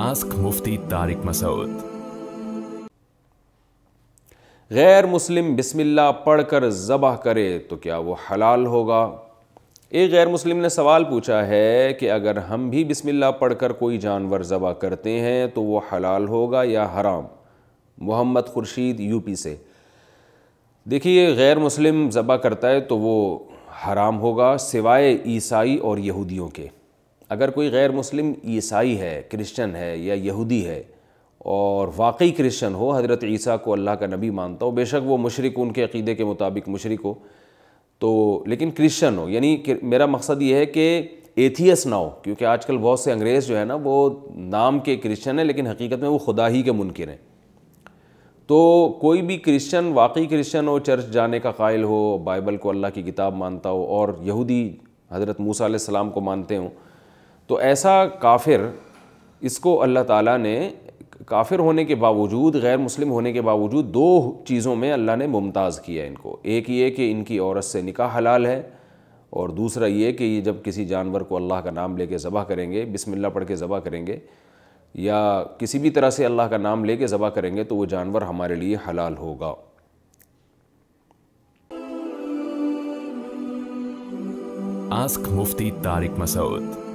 ask मुफ्ती तारिक मसूद गैर मुस्लिम बिस्मिल्लाह पढ़कर ज़बह करे तो क्या वो हलाल होगा एक गैर मुस्लिम ने सवाल पूछा है कि अगर हम भी बिस्मिल्लाह पढ़कर कोई जानवर ज़बह करते हैं तो वो हलाल होगा या हराम मोहम्मद खुर्शीद यूपी से देखिए गैर मुस्लिम ज़बह करता है तो वो हराम होगा सिवाय ईसाई और यहूदियों के अगर कोई गैर मुस्लिम ईसाई है क्रिश्चन है या यहूदी है और वाकई क्रिश्चन हो हज़रत ईसा को अल्लाह का नबी मानता हो बेशक वो मशरक उनके अकीदे के मुताबिक मशरक हो तो लेकिन क्रिश्चन हो यानी मेरा मकसद ये है कि एथियस ना हो क्योंकि आजकल बहुत से अंग्रेज़ जो है ना वो नाम के क्रिश्चन हैं लेकिन हकीकत में वो खुदा ही के मुनकर हैं तो कोई भी क्रिश्चन वाकई क्रिश्चन हो चर्च जाने का कायल हो बाइबल को अल्लाह की किताब मानता हो और यहूदी हज़रत मूसा सलाम को मानते हों तो ऐसा काफिर इसको अल्लाह ताला ने काफिर होने के बावजूद गैर मुस्लिम होने के बावजूद दो चीज़ों में अल्लाह ने मुमताज़ किया इनको एक ये कि इनकी औरत से निकाह हलाल है और दूसरा ये कि ये जब किसी जानवर को अल्लाह का नाम लेके ज़बह करेंगे बिसमिल्ला पढ़ के ज़बह करेंगे या किसी भी तरह से अल्लाह का नाम लेके ज़बह करेंगे तो वो जानवर हमारे लिए हलाल होगा आस्क मुफ्ती तारिक मसूद